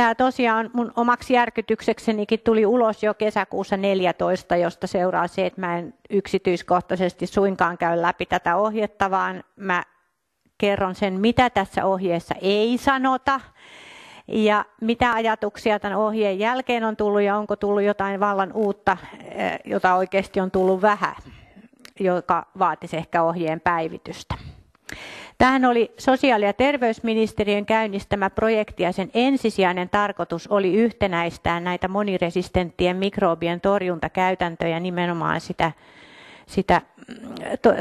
Tämä tosiaan mun omaksi järkytyksekseni tuli ulos jo kesäkuussa 14, josta seuraa se, että mä en yksityiskohtaisesti suinkaan käy läpi tätä ohjetta, vaan mä kerron sen, mitä tässä ohjeessa ei sanota ja mitä ajatuksia tämän ohjeen jälkeen on tullut ja onko tullut jotain vallan uutta, eh, jota oikeasti on tullut vähän, joka vaatisi ehkä ohjeen päivitystä. Tähän oli sosiaali- ja terveysministeriön käynnistämä projekti ja sen ensisijainen tarkoitus oli yhtenäistää näitä moniresistenttien mikrobien torjuntakäytäntöjä nimenomaan sitä sitä mm,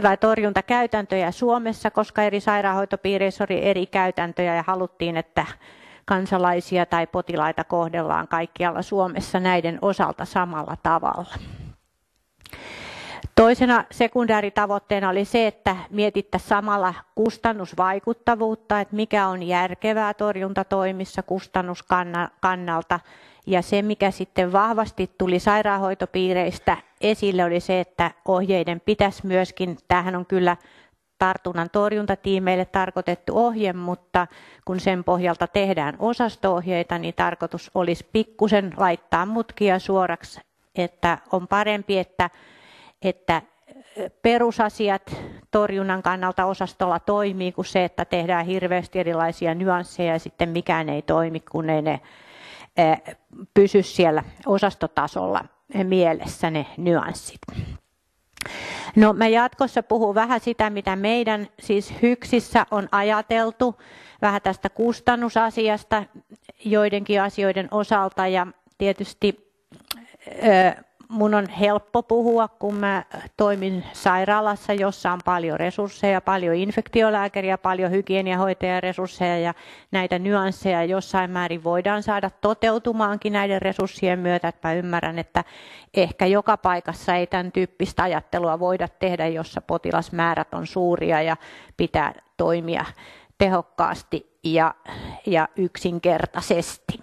tai torjuntakäytäntöjä Suomessa, koska eri sairaanhoitopiireissä oli eri käytäntöjä ja haluttiin, että kansalaisia tai potilaita kohdellaan kaikkialla Suomessa näiden osalta samalla tavalla. Toisena sekundääritavoitteena oli se, että mietittä samalla kustannusvaikuttavuutta, että mikä on järkevää torjuntatoimissa kustannuskannalta. Ja se, mikä sitten vahvasti tuli sairaanhoitopiireistä esille, oli se, että ohjeiden pitäisi myöskin, tähän on kyllä tartunnan torjuntatiimeille tarkoitettu ohje, mutta kun sen pohjalta tehdään osastoohjeita, niin tarkoitus olisi pikkusen laittaa mutkia suoraksi, että on parempi, että että perusasiat torjunnan kannalta osastolla toimii kuin se, että tehdään hirveästi erilaisia nyansseja ja sitten mikään ei toimi, kun ei ne pysy siellä osastotasolla mielessä ne nyanssit. No mä jatkossa puhun vähän sitä, mitä meidän siis hyksissä on ajateltu, vähän tästä kustannusasiasta joidenkin asioiden osalta ja tietysti mun on helppo puhua, kun mä toimin sairaalassa, jossa on paljon resursseja, paljon infektiolääkäriä, paljon hygieniahoitajaresursseja ja näitä nyansseja jossain määrin voidaan saada toteutumaankin näiden resurssien myötä. Että mä ymmärrän, että ehkä joka paikassa ei tämän tyyppistä ajattelua voida tehdä, jossa potilasmäärät on suuria ja pitää toimia tehokkaasti ja, ja yksinkertaisesti.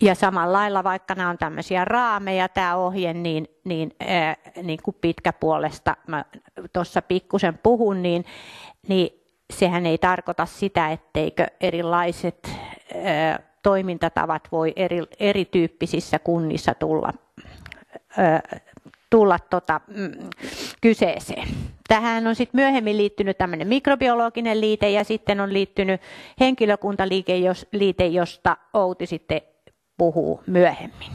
Ja samalla lailla, vaikka nämä on tämmöisiä raameja tämä ohje, niin, niin, äh, niin kuin pitkä puolesta mä tuossa pikkusen puhun, niin, niin sehän ei tarkoita sitä, etteikö erilaiset äh, toimintatavat voi eri, erityyppisissä kunnissa tulla, äh, tulla tota, mm, kyseeseen. Tähän on sitten myöhemmin liittynyt tämmöinen mikrobiologinen liite ja sitten on liittynyt henkilökuntaliike, jos, liite, josta Outi sitten puhuu myöhemmin.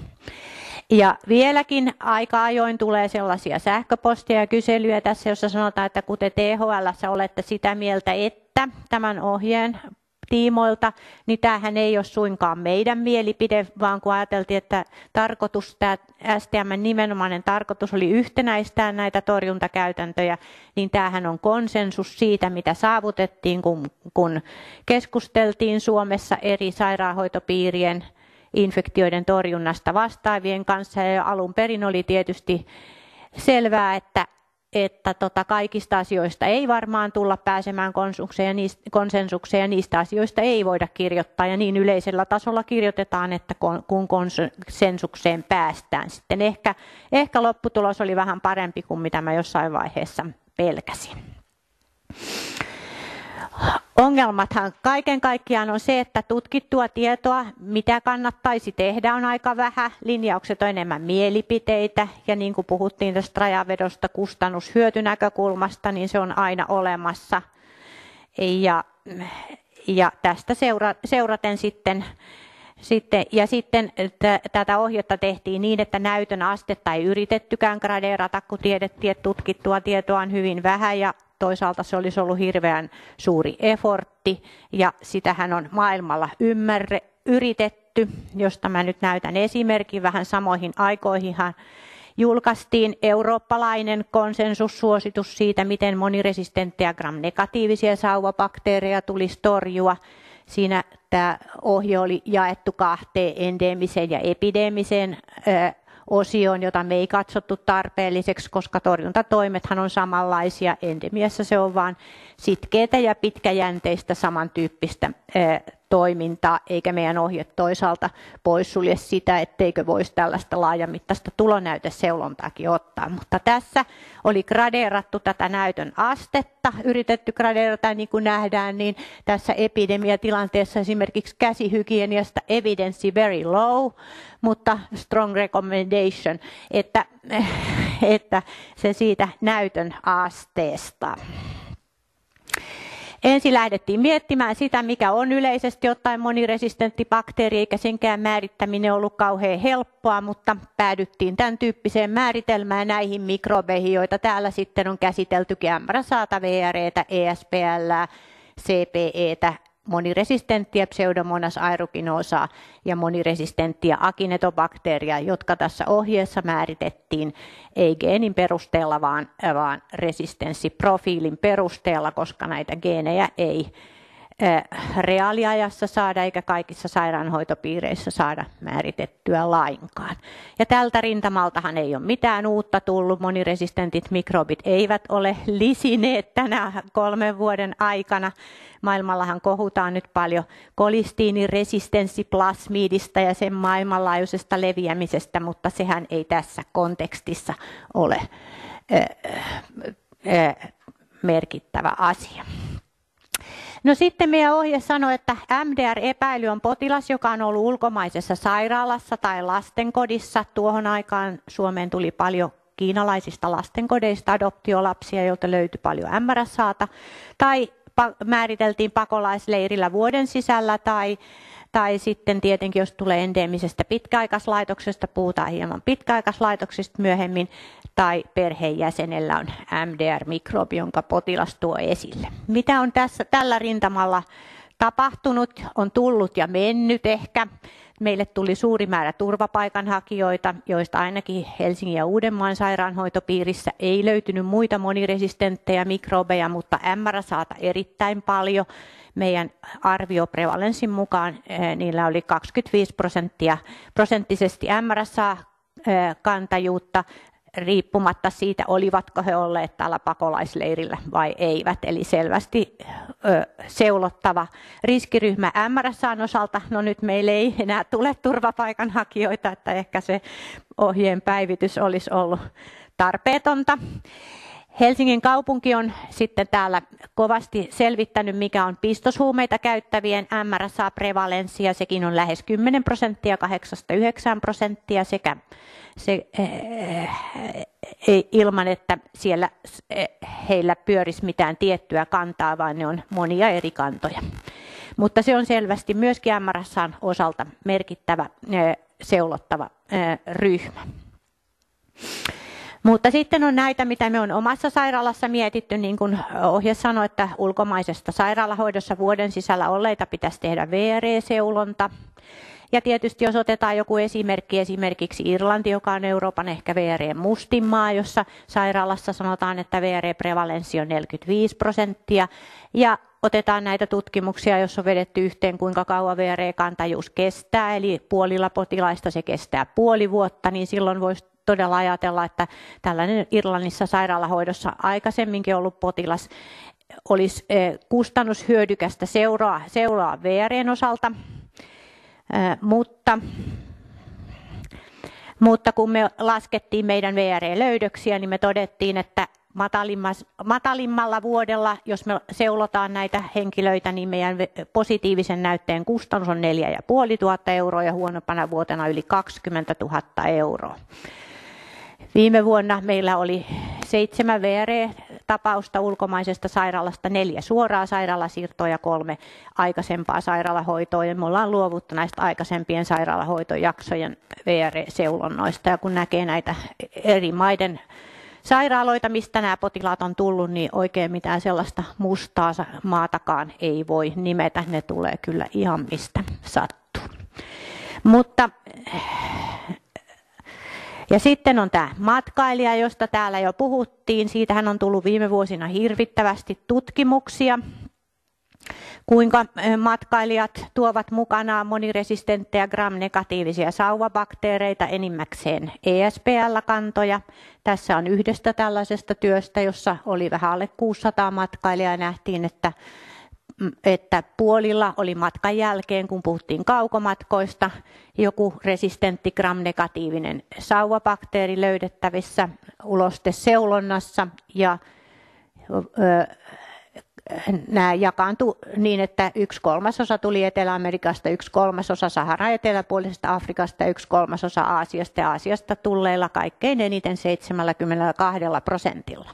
Ja vieläkin aika ajoin tulee sellaisia sähköpostia ja kyselyjä tässä, jossa sanotaan, että kuten THL olette sitä mieltä, että tämän ohjeen tiimoilta, niin tämähän ei ole suinkaan meidän mielipide, vaan kun ajateltiin, että tarkoitus, tämä STM nimenomainen tarkoitus oli yhtenäistää näitä torjuntakäytäntöjä, niin tämähän on konsensus siitä, mitä saavutettiin, kun, kun keskusteltiin Suomessa eri sairaanhoitopiirien infektioiden torjunnasta vastaavien kanssa. Ja alun perin oli tietysti selvää, että, että tota kaikista asioista ei varmaan tulla pääsemään konsensukseen ja niistä asioista ei voida kirjoittaa. Ja niin yleisellä tasolla kirjoitetaan, että kun konsensukseen päästään sitten. Ehkä, ehkä lopputulos oli vähän parempi kuin mitä mä jossain vaiheessa pelkäsin. Ongelmathan kaiken kaikkiaan on se, että tutkittua tietoa, mitä kannattaisi tehdä, on aika vähän. Linjaukset on enemmän mielipiteitä ja niin kuin puhuttiin tästä rajavedosta kustannushyötynäkökulmasta, niin se on aina olemassa. Ja, ja tästä seura, seuraten sitten sitten, ja sitten t- tätä ohjetta tehtiin niin, että näytön astetta ei yritettykään gradeerata, kun tiedettiin, että tutkittua tietoa on hyvin vähän ja toisaalta se olisi ollut hirveän suuri efortti ja sitähän on maailmalla ymmärre, yritetty, josta mä nyt näytän esimerkin vähän samoihin aikoihinhan julkaistiin eurooppalainen konsensussuositus siitä, miten moniresistenttejä gram-negatiivisia sauvabakteereja tulisi torjua. Siinä tämä ohje oli jaettu kahteen endemiseen ja epidemiseen osioon, jota me ei katsottu tarpeelliseksi, koska torjuntatoimethan on samanlaisia. Endemiassa se on vain sitkeätä ja pitkäjänteistä samantyyppistä eh, toimintaa, eikä meidän ohje toisaalta poissulje sitä, etteikö voisi tällaista laajamittaista tulonäyteseulontaakin ottaa. Mutta tässä oli gradeerattu tätä näytön astetta, yritetty gradeerata niin kuin nähdään, niin tässä epidemiatilanteessa esimerkiksi käsihygieniasta evidence very low, mutta strong recommendation, että, että se siitä näytön asteesta. Ensin lähdettiin miettimään sitä, mikä on yleisesti ottaen moniresistentti bakteeri, eikä senkään määrittäminen ollut kauhean helppoa, mutta päädyttiin tämän tyyppiseen määritelmään näihin mikrobeihin, joita täällä sitten on käsitelty saata VREtä, ESPL, CPE, moniresistenttiä pseudomonas aeruginosaa ja moniresistenttiä akinetobakteeria, jotka tässä ohjeessa määritettiin ei geenin perusteella, vaan, vaan resistenssiprofiilin perusteella, koska näitä geenejä ei Eh, reaaliajassa saada eikä kaikissa sairaanhoitopiireissä saada määritettyä lainkaan. Ja tältä rintamaltahan ei ole mitään uutta tullut. Moniresistentit mikrobit eivät ole lisineet tänä kolmen vuoden aikana. Maailmallahan kohutaan nyt paljon kolistiiniresistenssiplasmiidista ja sen maailmanlaajuisesta leviämisestä, mutta sehän ei tässä kontekstissa ole eh, eh, merkittävä asia. No sitten meidän ohje sanoi, että MDR-epäily on potilas, joka on ollut ulkomaisessa sairaalassa tai lastenkodissa. Tuohon aikaan Suomeen tuli paljon kiinalaisista lastenkodeista adoptiolapsia, joilta löytyi paljon MRSAta, tai määriteltiin pakolaisleirillä vuoden sisällä tai, tai sitten tietenkin, jos tulee endemisestä pitkäaikaislaitoksesta, puhutaan hieman pitkäaikaislaitoksista myöhemmin, tai perheenjäsenellä on MDR-mikrobi, jonka potilas tuo esille. Mitä on tässä tällä rintamalla tapahtunut, on tullut ja mennyt ehkä. Meille tuli suuri määrä turvapaikanhakijoita, joista ainakin Helsingin ja Uudenmaan sairaanhoitopiirissä ei löytynyt muita moniresistenttejä mikrobeja, mutta MRSAta erittäin paljon. Meidän arvioprevalenssin mukaan eh, niillä oli 25 prosenttia, prosenttisesti MRSA eh, kantajuutta, riippumatta siitä, olivatko he olleet täällä pakolaisleirillä vai eivät. Eli selvästi ö, seulottava riskiryhmä MRSAn osalta. No nyt meille ei enää tule turvapaikanhakijoita, että ehkä se ohjeen päivitys olisi ollut tarpeetonta. Helsingin kaupunki on sitten täällä kovasti selvittänyt, mikä on pistoshuumeita käyttävien mrsa prevalenssia, sekin on lähes 10 prosenttia, 8-9 prosenttia, sekä se, eh, ilman, että siellä eh, heillä pyörisi mitään tiettyä kantaa, vaan ne on monia eri kantoja. Mutta se on selvästi myöskin MRSAn osalta merkittävä eh, seulottava eh, ryhmä. Mutta sitten on näitä, mitä me on omassa sairaalassa mietitty, niin kuin ohje sanoi, että ulkomaisesta sairaalahoidossa vuoden sisällä olleita pitäisi tehdä VRE-seulonta. Ja tietysti jos otetaan joku esimerkki, esimerkiksi Irlanti, joka on Euroopan ehkä VRE mustin maa, jossa sairaalassa sanotaan, että VRE-prevalenssi on 45 prosenttia. Ja otetaan näitä tutkimuksia, jos on vedetty yhteen, kuinka kauan VRE-kantajuus kestää, eli puolilla potilaista se kestää puoli vuotta, niin silloin voisi todella ajatella, että tällainen Irlannissa sairaalahoidossa aikaisemminkin ollut potilas olisi eh, kustannushyödykästä seuraa, seuraa VRn osalta, eh, mutta mutta kun me laskettiin meidän VRE-löydöksiä, niin me todettiin, että matalimmalla vuodella, jos me seulotaan näitä henkilöitä, niin meidän positiivisen näytteen kustannus on tuhatta euroa ja huonompana vuotena yli 20 000 euroa. Viime vuonna meillä oli seitsemän VR-tapausta ulkomaisesta sairaalasta, neljä suoraa sairaalasiirtoa ja kolme aikaisempaa sairaalahoitoa. Ja me ollaan luovuttu näistä aikaisempien sairaalahoitojaksojen VR-seulonnoista. Ja kun näkee näitä eri maiden sairaaloita, mistä nämä potilaat on tullut, niin oikein mitään sellaista mustaa maatakaan ei voi nimetä. Ne tulee kyllä ihan mistä sattuu. Mutta ja sitten on tämä matkailija, josta täällä jo puhuttiin. Siitähän on tullut viime vuosina hirvittävästi tutkimuksia kuinka matkailijat tuovat mukanaan moniresistenttejä gram-negatiivisia sauvabakteereita, enimmäkseen ESPL-kantoja. Tässä on yhdestä tällaisesta työstä, jossa oli vähän alle 600 matkailijaa ja nähtiin, että Mm, että puolilla oli matkan jälkeen, kun puhuttiin kaukomatkoista, joku resistentti gram-negatiivinen sauvabakteeri löydettävissä uloste seulonnassa ja öö, nämä jakaantui niin, että yksi kolmasosa tuli Etelä-Amerikasta, yksi kolmasosa Sahara eteläpuolisesta Afrikasta, yksi kolmasosa Aasiasta ja Aasiasta tulleilla kaikkein eniten 72 prosentilla.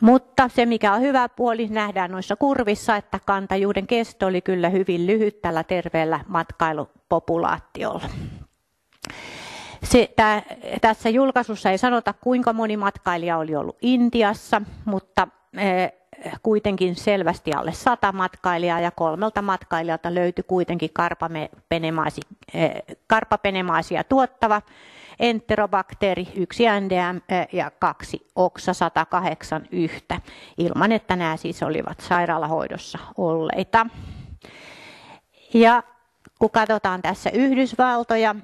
Mutta se mikä on hyvä puoli, nähdään noissa kurvissa, että kantajuuden kesto oli kyllä hyvin lyhyt tällä terveellä matkailupopulaatiolla. Se, tää, tässä julkaisussa ei sanota, kuinka moni matkailija oli ollut Intiassa, mutta e, kuitenkin selvästi alle sata matkailijaa ja kolmelta matkailijalta löytyi kuitenkin e, karpapenemaisia tuottava enterobakteeri yksi NDM ja kaksi oksa 108 yhtä, ilman että nämä siis olivat sairaalahoidossa olleita. Ja kun katsotaan tässä Yhdysvaltoja,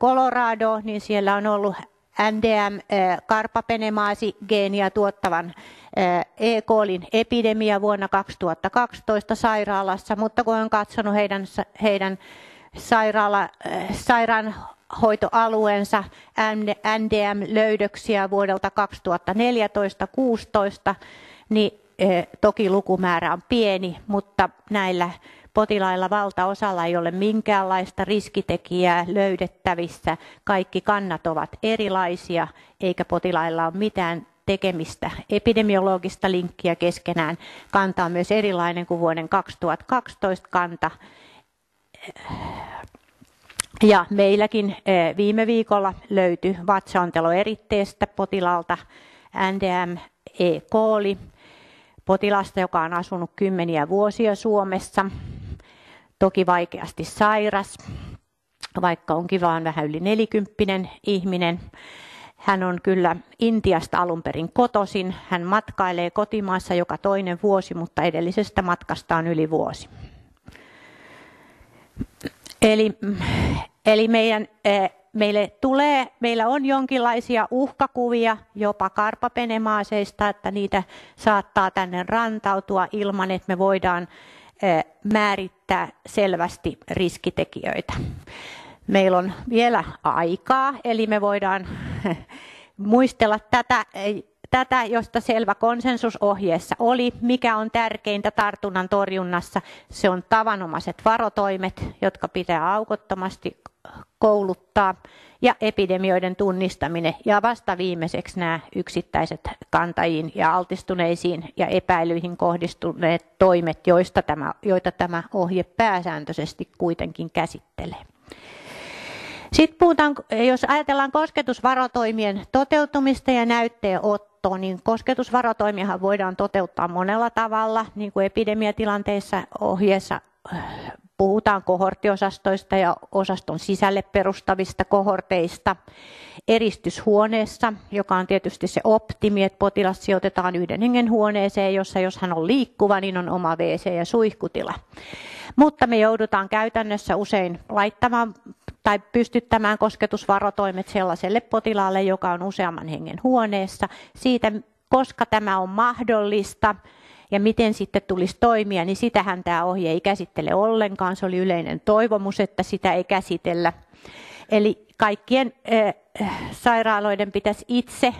Colorado, niin siellä on ollut NDM-karpapenemaasi geenia tuottavan E. colin epidemia vuonna 2012 sairaalassa, mutta kun olen katsonut heidän, heidän sairaala, sairaan hoitoalueensa NDM-löydöksiä vuodelta 2014 2016 niin toki lukumäärä on pieni, mutta näillä potilailla valtaosalla ei ole minkäänlaista riskitekijää löydettävissä. Kaikki kannat ovat erilaisia, eikä potilailla ole mitään tekemistä. Epidemiologista linkkiä keskenään. Kanta on myös erilainen kuin vuoden 2012 kanta ja meilläkin eh, viime viikolla löytyi vatsaonteloeritteestä potilaalta NDM E. Kooli, potilasta, joka on asunut kymmeniä vuosia Suomessa, toki vaikeasti sairas, vaikka onkin vaan vähän yli nelikymppinen ihminen. Hän on kyllä Intiasta alun perin kotoisin. Hän matkailee kotimaassa joka toinen vuosi, mutta edellisestä matkasta on yli vuosi. Eli, eli meidän, eh, meille tulee, meillä on jonkinlaisia uhkakuvia jopa karpapenemaaseista, että niitä saattaa tänne rantautua ilman, että me voidaan eh, määrittää selvästi riskitekijöitä. Meillä on vielä aikaa, eli me voidaan eh, muistella tätä tätä, josta selvä konsensus ohjeessa oli, mikä on tärkeintä tartunnan torjunnassa. Se on tavanomaiset varotoimet, jotka pitää aukottomasti kouluttaa ja epidemioiden tunnistaminen ja vasta viimeiseksi nämä yksittäiset kantajiin ja altistuneisiin ja epäilyihin kohdistuneet toimet, joista tämä, joita tämä ohje pääsääntöisesti kuitenkin käsittelee. Sitten puhutaan, jos ajatellaan kosketusvarotoimien toteutumista ja näytteen ottoa, ottoon, niin kosketusvaratoimiahan voidaan toteuttaa monella tavalla, niin kuin epidemiatilanteissa ohjeessa äh, puhutaan kohorttiosastoista ja osaston sisälle perustavista kohorteista eristyshuoneessa, joka on tietysti se optimi, että potilas sijoitetaan yhden hengen huoneeseen, jossa jos hän on liikkuva, niin on oma WC ja suihkutila. Mutta me joudutaan käytännössä usein laittamaan tai pystyttämään kosketusvarotoimet sellaiselle potilaalle, joka on useamman hengen huoneessa, siitä koska tämä on mahdollista ja miten sitten tulisi toimia, niin sitähän tämä ohje ei käsittele ollenkaan. Se oli yleinen toivomus, että sitä ei käsitellä. Eli kaikkien äh, sairaaloiden pitäisi itse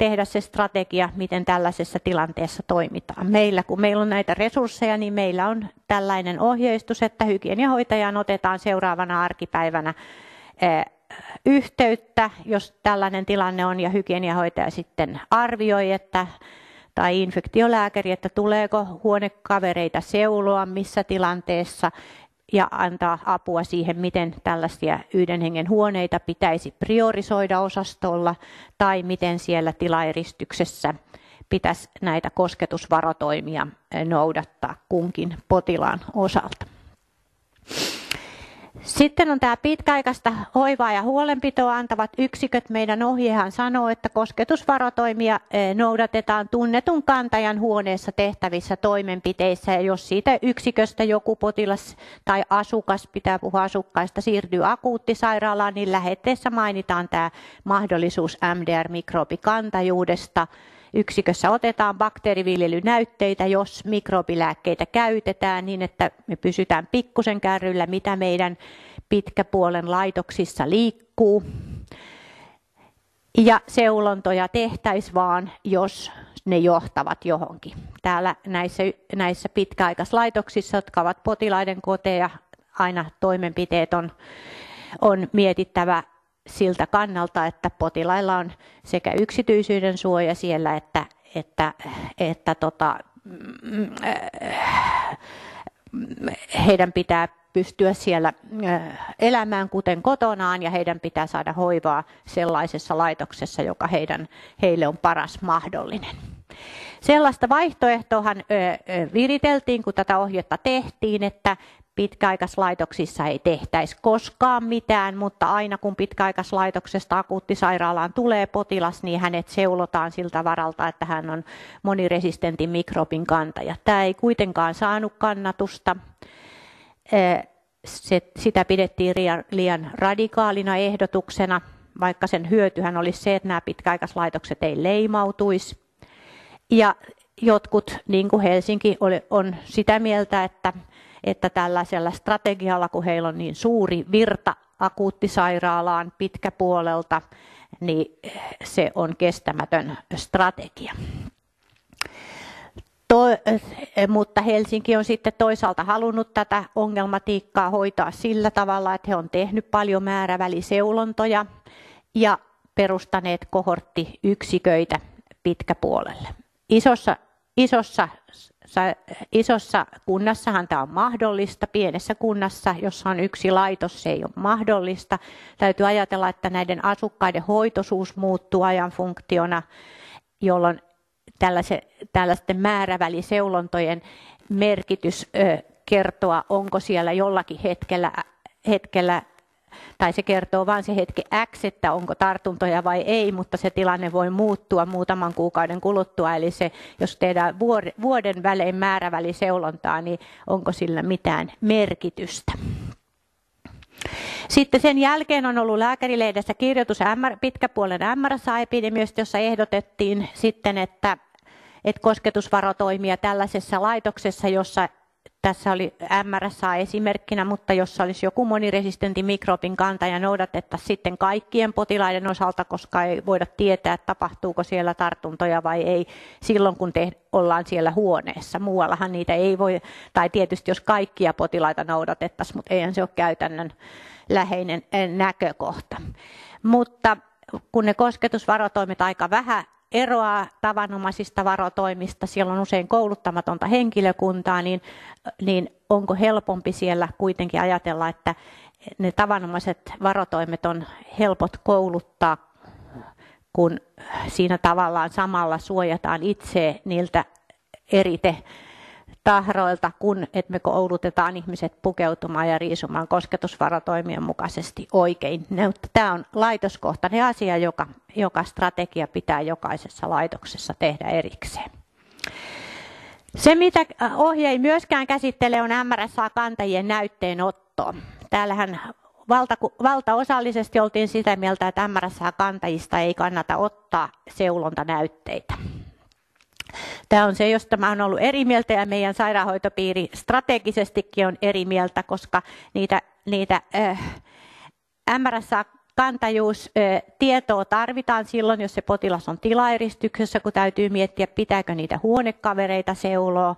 tehdä se strategia, miten tällaisessa tilanteessa toimitaan. Meillä, kun meillä on näitä resursseja, niin meillä on tällainen ohjeistus, että hygieniahoitajaan otetaan seuraavana arkipäivänä eh, yhteyttä, jos tällainen tilanne on, ja hygieniahoitaja sitten arvioi, että tai infektiolääkäri, että tuleeko huonekavereita seuloa, missä tilanteessa, ja antaa apua siihen, miten tällaisia yhden hengen huoneita pitäisi priorisoida osastolla tai miten siellä tilaeristyksessä pitäisi näitä kosketusvarotoimia noudattaa kunkin potilaan osalta. Sitten on tämä pitkäaikaista hoivaa ja huolenpitoa antavat yksiköt. Meidän ohjehan sanoo, että kosketusvarotoimia eh, noudatetaan tunnetun kantajan huoneessa tehtävissä toimenpiteissä. Ja jos siitä yksiköstä joku potilas tai asukas, pitää puhua asukkaista, siirtyy akuuttisairaalaan, niin lähetteessä mainitaan tämä mahdollisuus MDR-mikrobikantajuudesta yksikössä otetaan bakteeriviljelynäytteitä, jos mikrobilääkkeitä käytetään niin, että me pysytään pikkusen kärryllä, mitä meidän pitkäpuolen laitoksissa liikkuu. Ja seulontoja tehtäisiin vaan, jos ne johtavat johonkin. Täällä näissä, näissä pitkäaikaislaitoksissa, jotka ovat potilaiden koteja, aina toimenpiteet on, on mietittävä siltä kannalta, että potilailla on sekä yksityisyyden suoja siellä että, että, että tota, mm, heidän pitää pystyä siellä äh, elämään kuten kotonaan ja heidän pitää saada hoivaa sellaisessa laitoksessa, joka heidän, heille on paras mahdollinen. Sellaista vaihtoehtoahan viriteltiin, kun tätä ohjetta tehtiin, että pitkäaikaislaitoksissa ei tehtäisi koskaan mitään, mutta aina kun pitkäaikaislaitoksesta akuuttisairaalaan tulee potilas, niin hänet seulotaan siltä varalta, että hän on moniresistentin mikrobin kantaja. Tämä ei kuitenkaan saanut kannatusta. sitä pidettiin liian radikaalina ehdotuksena, vaikka sen hyötyhän olisi se, että nämä pitkäaikaislaitokset ei leimautuisi. Ja jotkut, niin kuin Helsinki, on sitä mieltä, että että tällaisella strategialla, kun heillä on niin suuri virta akuuttisairaalaan pitkäpuolelta, niin se on kestämätön strategia. To, mutta Helsinki on sitten toisaalta halunnut tätä ongelmatiikkaa hoitaa sillä tavalla, että he on tehnyt paljon määräväliseulontoja ja perustaneet kohorttiyksiköitä pitkäpuolelle. Isossa, isossa Isossa kunnassahan tämä on mahdollista, pienessä kunnassa, jossa on yksi laitos, se ei ole mahdollista. Täytyy ajatella, että näiden asukkaiden hoitoisuus muuttuu ajan funktiona, jolloin tällaisten määräväliseulontojen merkitys kertoa, onko siellä jollakin hetkellä, hetkellä tai se kertoo vain se hetki X, että onko tartuntoja vai ei, mutta se tilanne voi muuttua muutaman kuukauden kuluttua. Eli se, jos tehdään vuoden välein määräväliseulontaa, niin onko sillä mitään merkitystä. Sitten sen jälkeen on ollut lääkärilehdessä kirjoitus pitkäpuolen MRSA-epidemiasta, jossa ehdotettiin sitten, että, että kosketusvarotoimia tällaisessa laitoksessa, jossa tässä oli MRSA esimerkkinä, mutta jos olisi joku moniresistentti mikrobin kanta ja noudatettaisiin sitten kaikkien potilaiden osalta, koska ei voida tietää, tapahtuuko siellä tartuntoja vai ei silloin, kun te ollaan siellä huoneessa. Muuallahan niitä ei voi, tai tietysti jos kaikkia potilaita noudatettaisiin, mutta eihän se ole käytännön läheinen eh, näkökohta. Mutta kun ne kosketusvarotoimet aika vähän eroaa tavanomaisista varotoimista, siellä on usein kouluttamatonta henkilökuntaa, niin, niin onko helpompi siellä kuitenkin ajatella, että ne tavanomaiset varotoimet on helpot kouluttaa, kun siinä tavallaan samalla suojataan itse niiltä erite tahroilta, kun että me koulutetaan ihmiset pukeutumaan ja riisumaan kosketusvaratoimien mukaisesti oikein. Tämä on laitoskohtainen asia, joka, joka strategia pitää jokaisessa laitoksessa tehdä erikseen. Se, mitä ohje ei myöskään käsittele, on MRSA-kantajien näytteenotto. Täällähän valta, valtaosallisesti oltiin sitä mieltä, että MRSA-kantajista ei kannata ottaa seulontanäytteitä. Tämä on se, josta mä olen ollut eri mieltä ja meidän sairaanhoitopiiri strategisestikin on eri mieltä, koska niitä, niitä äh, eh, MRSA eh, tietoa tarvitaan silloin, jos se potilas on tilaeristyksessä, kun täytyy miettiä, pitääkö niitä huonekavereita seuloa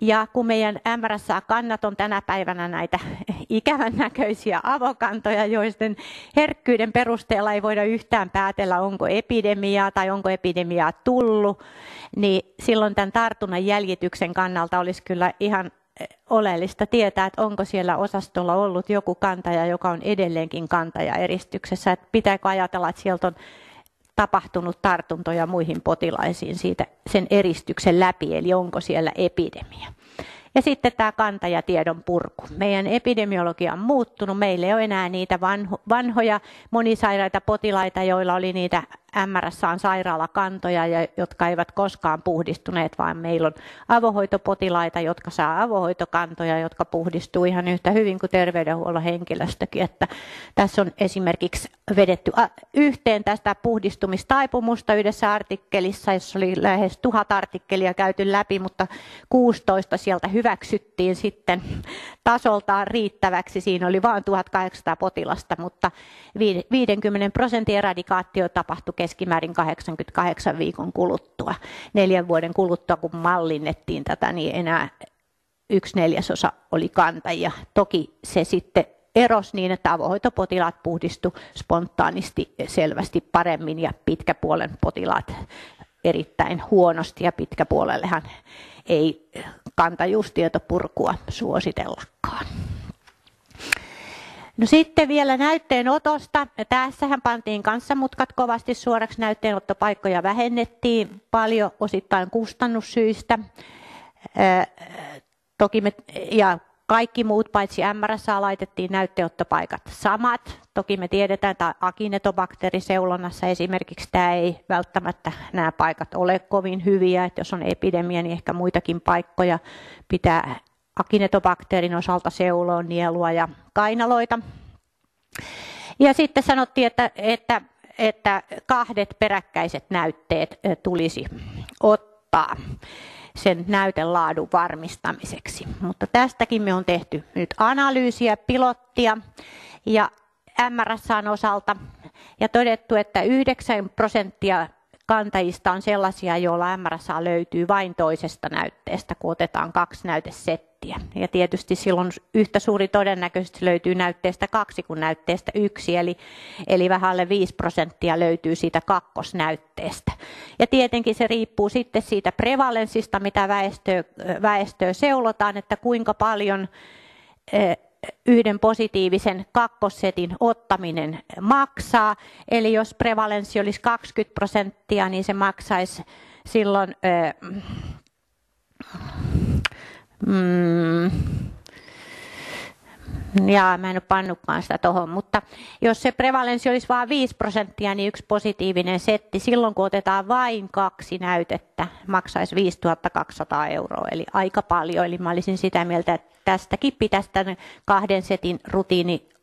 ja kun meidän MRSA-kannat on tänä päivänä näitä ikävän näköisiä avokantoja, joisten herkkyyden perusteella ei voida yhtään päätellä, onko epidemiaa tai onko epidemiaa tullut, niin silloin tämän tartunnan jäljityksen kannalta olisi kyllä ihan eh, oleellista tietää, että onko siellä osastolla ollut joku kantaja, joka on edelleenkin kantaja eristyksessä. Että pitääkö ajatella, että sieltä on tapahtunut tartuntoja muihin potilaisiin siitä sen eristyksen läpi, eli onko siellä epidemia. Ja sitten tämä kantajatiedon purku. Meidän epidemiologia on muuttunut. Meillä ei ole enää niitä vanho, vanhoja monisairaita potilaita, joilla oli niitä MRS on sairaalakantoja, ja, jotka eivät koskaan puhdistuneet, vaan meillä on avohoitopotilaita, jotka saa avohoitokantoja, jotka puhdistuu ihan yhtä hyvin kuin terveydenhuollon henkilöstökin. Että tässä on esimerkiksi vedetty yhteen tästä puhdistumistaipumusta yhdessä artikkelissa, jossa oli lähes tuhat artikkelia käyty läpi, mutta 16 sieltä hyväksyttiin sitten tasoltaan riittäväksi. Siinä oli vain 1800 potilasta, mutta 50 prosentin eradikaatio tapahtui keskimäärin 88 viikon kuluttua. Neljän vuoden kuluttua, kun mallinnettiin tätä, niin enää yksi neljäsosa oli kantajia. Toki se sitten eros niin, että avohoitopotilaat puhdistu spontaanisti selvästi paremmin ja pitkäpuolen potilaat erittäin huonosti ja pitkäpuolellehan ei kantajuustietopurkua suositellakaan. No sitten vielä näytteenotosta. Tässähän pantiin kanssamutkat kovasti suoraksi. Näytteenottopaikkoja vähennettiin paljon osittain kustannussyistä. Toki me, ja kaikki muut paitsi MRSA laitettiin näytteenottopaikat samat. Toki me tiedetään, että akinetobakteeriseulonnassa esimerkiksi tämä ei välttämättä nämä paikat ole kovin hyviä. Että jos on epidemia, niin ehkä muitakin paikkoja pitää akinetobakteerin osalta seuloon nielua ja kainaloita. Ja sitten sanottiin, että, että, että kahdet peräkkäiset näytteet tulisi ottaa sen näytelaadun varmistamiseksi. Mutta tästäkin me on tehty nyt analyysiä, pilottia ja MRSAn osalta ja todettu, että 9 prosenttia kantajista on sellaisia, joilla MRSA löytyy vain toisesta näytteestä, kun otetaan kaksi näytesettiä näyttiä. Ja tietysti silloin yhtä suuri todennäköisesti löytyy näytteestä kaksi kuin näytteestä yksi, eli, eli vähän alle 5 prosenttia löytyy siitä kakkosnäytteestä. Ja tietenkin se riippuu sitten siitä prevalenssista, mitä väestöä, väestöä seulotaan, että kuinka paljon eh, yhden positiivisen kakkossetin ottaminen maksaa. Eli jos prevalenssi olisi 20 prosenttia, niin se maksaisi silloin eh, Mm, ja mä en ole pannutkaan sitä tuohon, mutta jos se prevalenssi olisi vain 5 prosenttia, niin yksi positiivinen setti silloin, kun otetaan vain kaksi näytettä, maksaisi 5200 euroa, eli aika paljon. Eli mä olisin sitä mieltä, että tästäkin pitäisi tämän kahden setin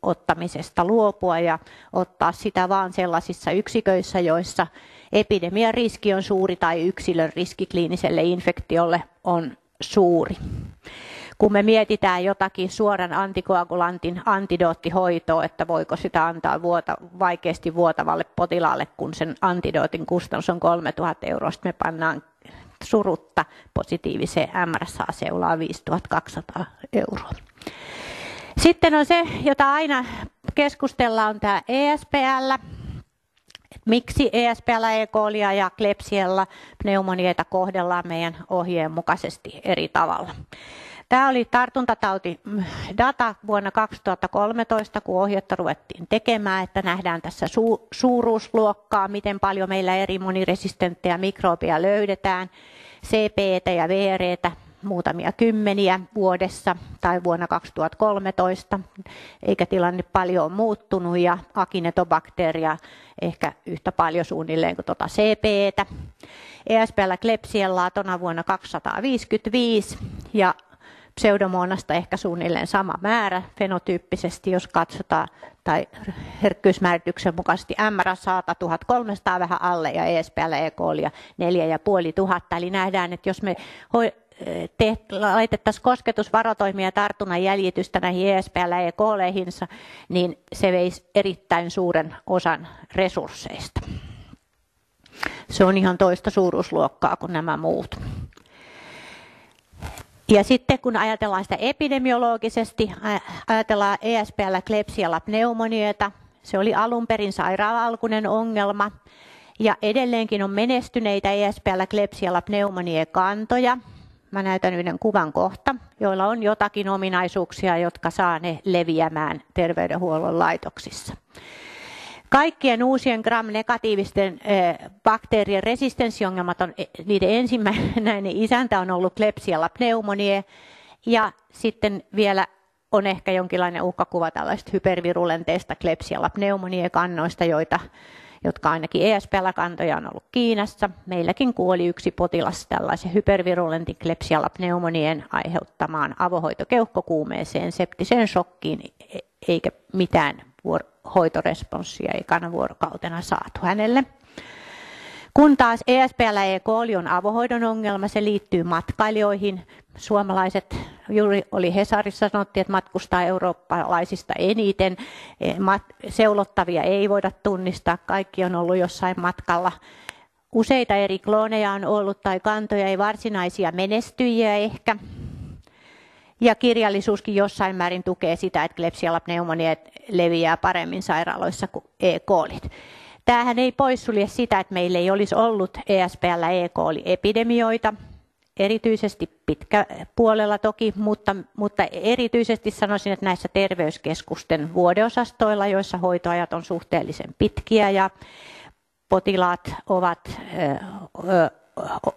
ottamisesta luopua ja ottaa sitä vaan sellaisissa yksiköissä, joissa epidemian riski on suuri tai yksilön riski kliiniselle infektiolle on suuri. Kun me mietitään jotakin suoran antikoagulantin antidoottihoitoa, että voiko sitä antaa vuota, vaikeasti vuotavalle potilaalle, kun sen antidootin kustannus on 3000 euroa, sitten me pannaan surutta positiiviseen MRSA-seulaan 5200 euroa. Sitten on se, jota aina keskustellaan, on tämä ESPL, Miksi ESPllä, EKOLia ja klepsiella pneumonioita kohdellaan meidän ohjeen mukaisesti eri tavalla? Tämä oli tartuntatauti mm, data vuonna 2013, kun ohjetta ruvettiin tekemään, että nähdään tässä su- suuruusluokkaa, miten paljon meillä eri moniresistenttejä mikrobia löydetään, CPT ja VRtä muutamia kymmeniä vuodessa tai vuonna 2013, eikä tilanne paljon ole muuttunut ja akinetobakteeria ehkä yhtä paljon suunnilleen kuin tuota CPtä. ESPL klepsien laatona vuonna 255 ja pseudomonasta ehkä suunnilleen sama määrä fenotyyppisesti, jos katsotaan, tai herkkyysmäärityksen mukaisesti MRSAta 1300 vähän alle ja ESPL EK oli 4500. Eli nähdään, että jos me teht, laitettaisiin kosketusvarotoimia tartunnan jäljitystä näihin ESPL- ja e kooleihinsa, niin se veisi erittäin suuren osan resursseista. Se on ihan toista suuruusluokkaa kuin nämä muut. Ja sitten kun ajatellaan sitä epidemiologisesti, ajatellaan ESPL klepsialla pneumonioita. se oli alun perin sairaala alkunen ongelma, ja edelleenkin on menestyneitä ESPL klepsialla pneumoniakantoja, kantoja Mä näytän yhden kuvan kohta, joilla on jotakin ominaisuuksia, jotka saa ne leviämään terveydenhuollon laitoksissa. Kaikkien uusien gram-negatiivisten bakteerien resistenssiongelmat on, e, niiden ensimmäinen isäntä on ollut klepsialla pneumonie ja sitten vielä on ehkä jonkinlainen uhkakuva tällaista hypervirulenteista klepsialla kannoista, joita jotka ainakin ESPL-kantoja on ollut Kiinassa. Meilläkin kuoli yksi potilas tällaisen hypervirulentin klepsialapneumonien aiheuttamaan avohoitokeuhkokuumeeseen, septiseen shokkiin, e- eikä mitään hoitoresponssia ekana vuorokautena saatu hänelle. Kun taas ESPL ja e EK oli on avohoidon ongelma, se liittyy matkailijoihin. Suomalaiset, juuri oli Hesarissa sanottiin, että matkustaa eurooppalaisista eniten. E, seulottavia ei voida tunnistaa, kaikki on ollut jossain matkalla. Useita eri klooneja on ollut tai kantoja, ei varsinaisia menestyjiä ehkä. Ja kirjallisuuskin jossain määrin tukee sitä, että klepsialapneumonia leviää paremmin sairaaloissa kuin E-koolit. Tämähän ei poissulje sitä, että meillä ei olisi ollut ESPL EK oli epidemioita, erityisesti pitkä puolella toki, mutta, mutta erityisesti sanoisin, että näissä terveyskeskusten vuodeosastoilla, joissa hoitoajat on suhteellisen pitkiä ja potilaat ovat ö, ö,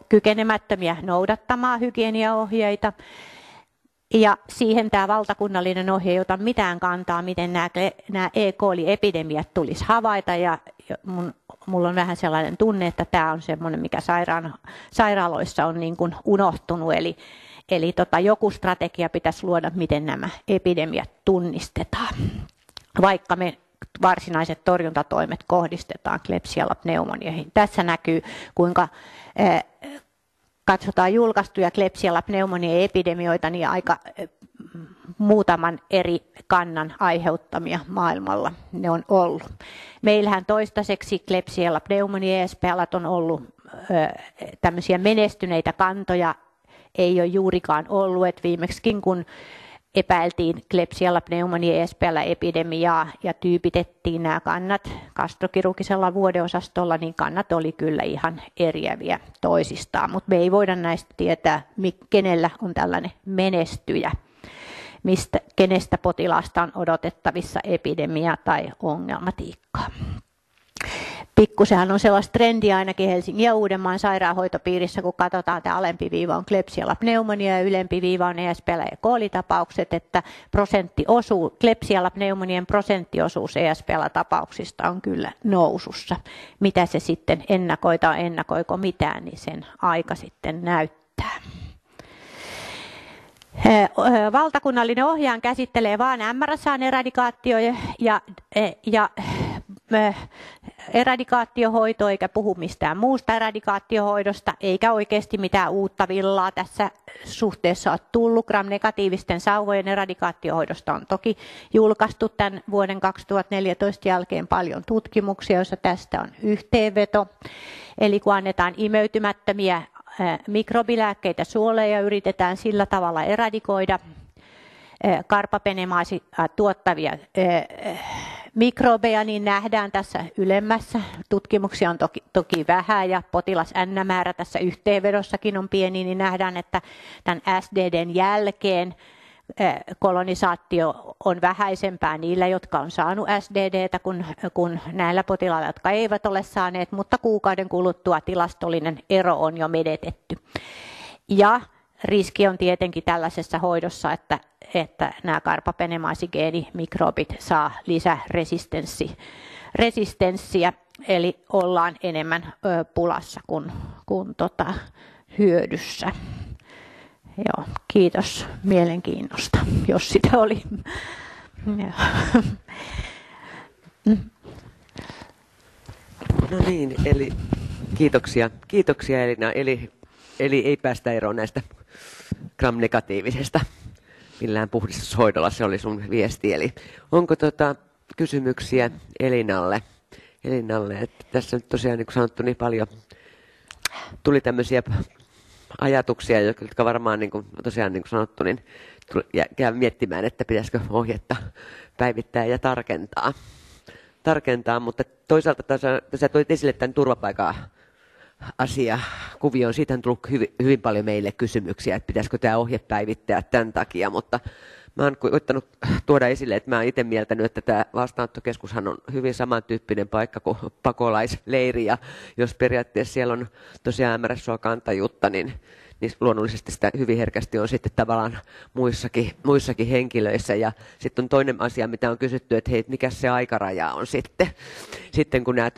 kykenemättömiä noudattamaan hygieniaohjeita, ja siihen tämä valtakunnallinen ohje ei ota mitään kantaa, miten nämä, E. EK epidemiat tulisi havaita. Ja mun, mulla on vähän sellainen tunne, että tämä on sellainen, mikä sairaan, sairaaloissa on niin kuin unohtunut. Eli, eli tota, joku strategia pitäisi luoda, miten nämä epidemiat tunnistetaan. Vaikka me varsinaiset torjuntatoimet kohdistetaan klepsialapneumonioihin. Tässä näkyy, kuinka katsotaan julkaistuja klepsialla epidemioita, niin aika muutaman eri kannan aiheuttamia maailmalla ne on ollut. Meillähän toistaiseksi klepsialla pneumonia ja on ollut ö, tämmöisiä menestyneitä kantoja, ei ole juurikaan ollut, että viimeksikin kun epäiltiin klepsialla, pneumonia ja SPL epidemiaa ja tyypitettiin nämä kannat kastrokirurgisella vuodeosastolla, niin kannat oli kyllä ihan eriäviä toisistaan, mutta me ei voida näistä tietää, kenellä on tällainen menestyjä, mistä, kenestä potilaasta on odotettavissa epidemia tai ongelmatiikkaa pikkusehan on sellaista trendiä ainakin Helsingin ja Uudenmaan sairaanhoitopiirissä, kun katsotaan, että alempi viiva on klepsialapneumonia ja ylempi viiva on ESPL ja koolitapaukset, että prosenttiosuus, klepsialapneumonian prosenttiosuus ESPL-tapauksista on kyllä nousussa. Mitä se sitten ennakoita, ennakoiko mitään, niin sen aika sitten näyttää. Valtakunnallinen ohjaan käsittelee vain MRSA-eradikaatioja ja, ja eradikaatiohoito eikä puhu mistään muusta eradikaatiohoidosta, eikä oikeasti mitään uutta villaa tässä suhteessa ole tullut. Gram-negatiivisten sauvojen eradikaatiohoidosta on toki julkaistu tämän vuoden 2014 jälkeen paljon tutkimuksia, joissa tästä on yhteenveto. Eli kun annetaan imeytymättömiä mikrobilääkkeitä suoleen ja yritetään sillä tavalla eradikoida karpapenemaasi tuottavia Mikrobeja niin nähdään tässä ylemmässä. Tutkimuksia on toki, toki vähän ja potilas N-määrä tässä yhteenvedossakin on pieni, niin nähdään, että tämän SDDn jälkeen eh, kolonisaatio on vähäisempää niillä, jotka on saanut SDDtä kuin, kuin näillä potilailla, jotka eivät ole saaneet, mutta kuukauden kuluttua tilastollinen ero on jo menetetty. Ja riski on tietenkin tällaisessa hoidossa, että, että nämä karpapenemaisigeenimikrobit mikrobit saa lisäresistenssiä, resistenssiä, eli ollaan enemmän pulassa kuin, kuin tota, hyödyssä. Joo, kiitos mielenkiinnosta, jos sitä oli. No niin, eli kiitoksia. Kiitoksia Elina. Eli, eli ei päästä eroon näistä gram-negatiivisesta millään puhdistushoidolla, se oli sun viesti. Eli onko tota kysymyksiä Elinalle? Elinalle että tässä nyt tosiaan, niin kuin sanottu, niin paljon tuli tämmöisiä ajatuksia, jotka varmaan niin kuin, tosiaan niin kuin sanottu, niin jää miettimään, että pitäisikö ohjetta päivittää ja tarkentaa. tarkentaa mutta toisaalta tässä, tässä tulit esille tämän turvapaikan asia on Siitä on tullut hyvin, hyvin paljon meille kysymyksiä, että pitäisikö tämä ohje päivittää tämän takia, mutta mä oon koittanut tuoda esille, että mä oon itse mieltänyt, että tämä vastaanottokeskushan on hyvin samantyyppinen paikka kuin pakolaisleiri, ja jos periaatteessa siellä on tosiaan MRSO-kantajuutta, niin niin luonnollisesti sitä hyvin herkästi on sitten tavallaan muissakin, muissakin henkilöissä. Ja sitten on toinen asia, mitä on kysytty, että hei, mikä se aikaraja on sitten, sitten kun nämä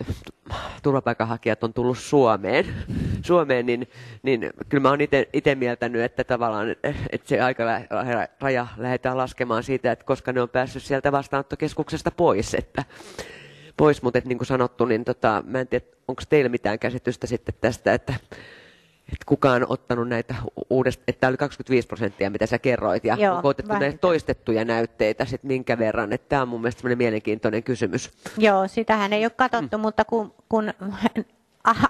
turvapaikanhakijat on tullut Suomeen, Suomeen niin, niin kyllä mä oon itse mieltänyt, että tavallaan että se aikaraja lähdetään laskemaan siitä, että koska ne on päässyt sieltä vastaanottokeskuksesta pois, että pois, mutta niin kuin sanottu, niin tota, mä en tiedä, onko teillä mitään käsitystä sitten tästä, että että kukaan on ottanut näitä uudestaan, että tämä oli 25 prosenttia, mitä sä kerroit, ja Joo, onko otettu näitä toistettuja näytteitä sit minkä verran, että tämä on mun mielestä mielenkiintoinen kysymys. Joo, sitähän ei ole katsottu, mm. mutta kun, kun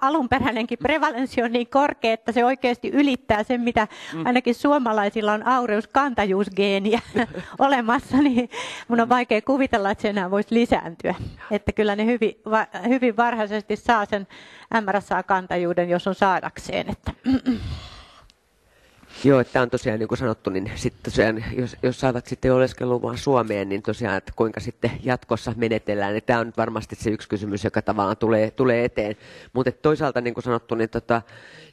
alunperäinenkin prevalenssi on niin korkea, että se oikeasti ylittää sen, mitä mm. ainakin suomalaisilla on aureuskantajuusgeeniä olemassa, niin mun on vaikea kuvitella, että se enää voisi lisääntyä. Että kyllä ne hyvin, va, hyvin varhaisesti saa sen MRSA-kantajuuden, jos on saadakseen. Että. Joo, että on tosiaan niin kuin sanottu, niin sitten tosiaan, jos, jos saavat sitten oleskelumaan Suomeen, niin tosiaan, että kuinka sitten jatkossa menetellään, niin tämä on nyt varmasti se yksi kysymys, joka tavallaan tulee, tulee eteen. Mutta toisaalta, niin kuin sanottu, niin tota,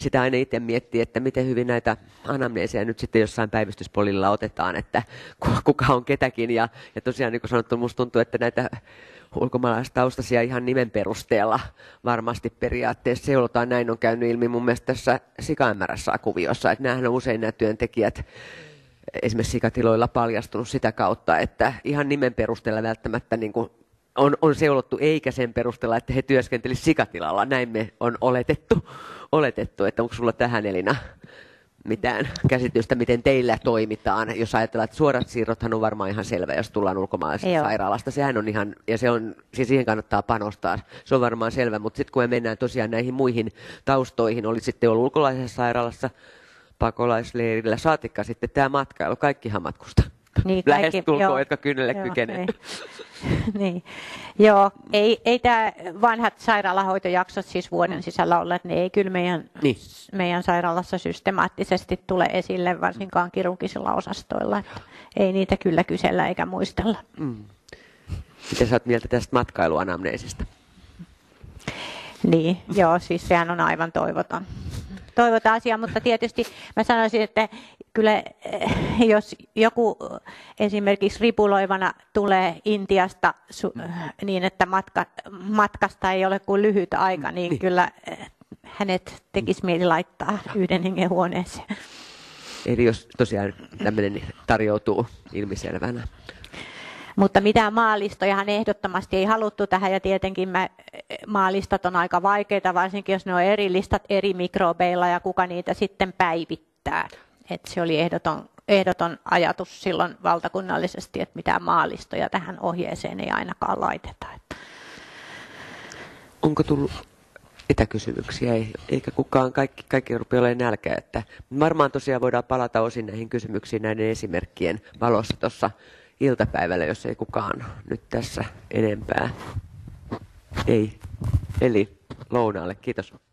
sitä aina itse miettii, että miten hyvin näitä anamneeseja nyt sitten jossain päivystyspolilla otetaan, että kuka on ketäkin. Ja, ja tosiaan, niin kuin sanottu, musta tuntuu, että näitä ulkomaalaistaustaisia ihan nimen perusteella varmasti periaatteessa seulotaan. Näin on käynyt ilmi mun mielestä tässä sikaimärässä kuviossa, että näähän on usein nämä työntekijät esimerkiksi sikatiloilla paljastunut sitä kautta, että ihan nimen perusteella välttämättä niin kuin on, on seulottu eikä sen perusteella, että he työskentelisivät sikatilalla. Näin me on oletettu, oletettu että onko sulla tähän Elina mitään käsitystä, miten teillä toimitaan. Jos ajatellaan, että suorat siirrothan on varmaan ihan selvä, jos tullaan ulkomaalaisesta sairaalasta. Sehän on ihan, ja se on, siis siihen kannattaa panostaa. Se on varmaan selvä, mutta sitten kun me mennään tosiaan näihin muihin taustoihin, oli sitten ollut ulkolaisessa sairaalassa, pakolaisleirillä, saatikka sitten tämä matkailu, kaikkihan matkusta niin, niin lähestulkoon, jotka kynnelle joo, kykenevät. Niin. niin. Joo, ei, ei tämä vanhat sairaalahoitojaksot siis vuoden sisällä olleet, ne niin ei kyllä meidän, niin. meidän sairaalassa systemaattisesti tule esille, varsinkaan kirurgisilla osastoilla. Että ei niitä kyllä kysellä eikä muistella. Mm. Mitä sä oot mieltä tästä matkailuanamneesista? Niin, joo, siis sehän on aivan toivoton toivota asiaa, mutta tietysti mä sanoisin, että kyllä eh, jos joku eh, esimerkiksi ripuloivana tulee Intiasta eh, niin, että matka, matkasta ei ole kuin lyhyt aika, niin, niin. kyllä hänet tekisi mieli laittaa yhden hengen huoneeseen. Eli jos tosiaan tämmöinen tarjoutuu ilmiselvänä. Mutta mitään maalistojahan ehdottomasti ei haluttu tähän ja tietenkin mä, maalistat on aika vaikeita, varsinkin jos ne on eri listat eri mikrobeilla ja kuka niitä sitten päivittää. Et se oli ehdoton, ehdoton ajatus silloin valtakunnallisesti, että mitään maalistoja tähän ohjeeseen ei ainakaan laiteta. Onko tullut etäkysymyksiä, eikä kukaan, kaikki, kaikki rupeaa olemaan nälkää. Että varmaan tosiaan voidaan palata osin näihin kysymyksiin näiden esimerkkien valossa tuossa iltapäivällä, jos ei kukaan nyt tässä enempää. Ei. Eli lounaalle. Kiitos.